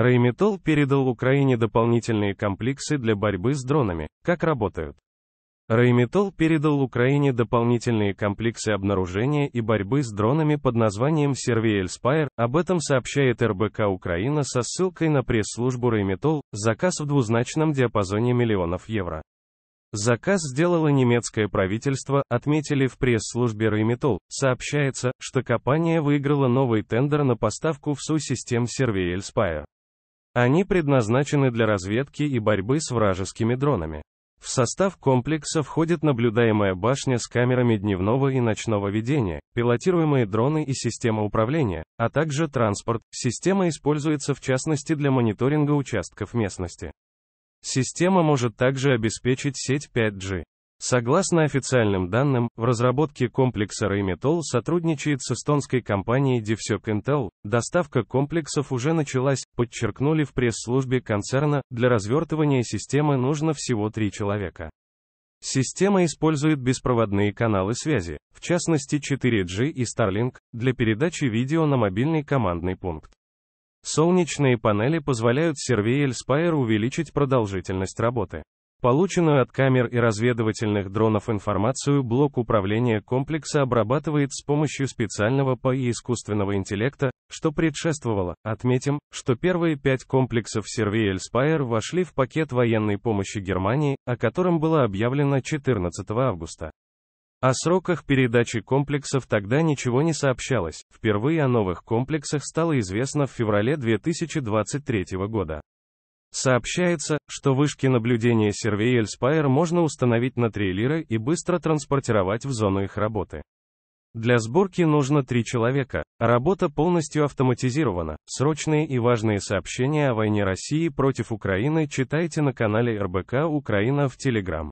Рейметал передал Украине дополнительные комплексы для борьбы с дронами. Как работают? Рейметал передал Украине дополнительные комплексы обнаружения и борьбы с дронами под названием Surveil Spire, об этом сообщает РБК Украина со ссылкой на пресс-службу Рейметал, заказ в двузначном диапазоне миллионов евро. Заказ сделало немецкое правительство, отметили в пресс-службе Rheinmetall. Сообщается, что компания выиграла новый тендер на поставку в СУ-систем Surveil Spire. Они предназначены для разведки и борьбы с вражескими дронами. В состав комплекса входит наблюдаемая башня с камерами дневного и ночного видения, пилотируемые дроны и система управления, а также транспорт. Система используется в частности для мониторинга участков местности. Система может также обеспечить сеть 5G. Согласно официальным данным, в разработке комплекса Rheinmetall сотрудничает с эстонской компанией Divsec Intel, доставка комплексов уже началась, подчеркнули в пресс-службе концерна, для развертывания системы нужно всего три человека. Система использует беспроводные каналы связи, в частности 4G и Starlink, для передачи видео на мобильный командный пункт. Солнечные панели позволяют Surveil Spire увеличить продолжительность работы. Полученную от камер и разведывательных дронов информацию блок управления комплекса обрабатывает с помощью специального ПАИ искусственного интеллекта, что предшествовало. Отметим, что первые пять комплексов Survey Spire вошли в пакет военной помощи Германии, о котором было объявлено 14 августа. О сроках передачи комплексов тогда ничего не сообщалось, впервые о новых комплексах стало известно в феврале 2023 года. Сообщается, что вышки наблюдения Сервей Эльспайр можно установить на трейлеры и быстро транспортировать в зону их работы. Для сборки нужно три человека. Работа полностью автоматизирована. Срочные и важные сообщения о войне России против Украины читайте на канале РБК Украина в Телеграм.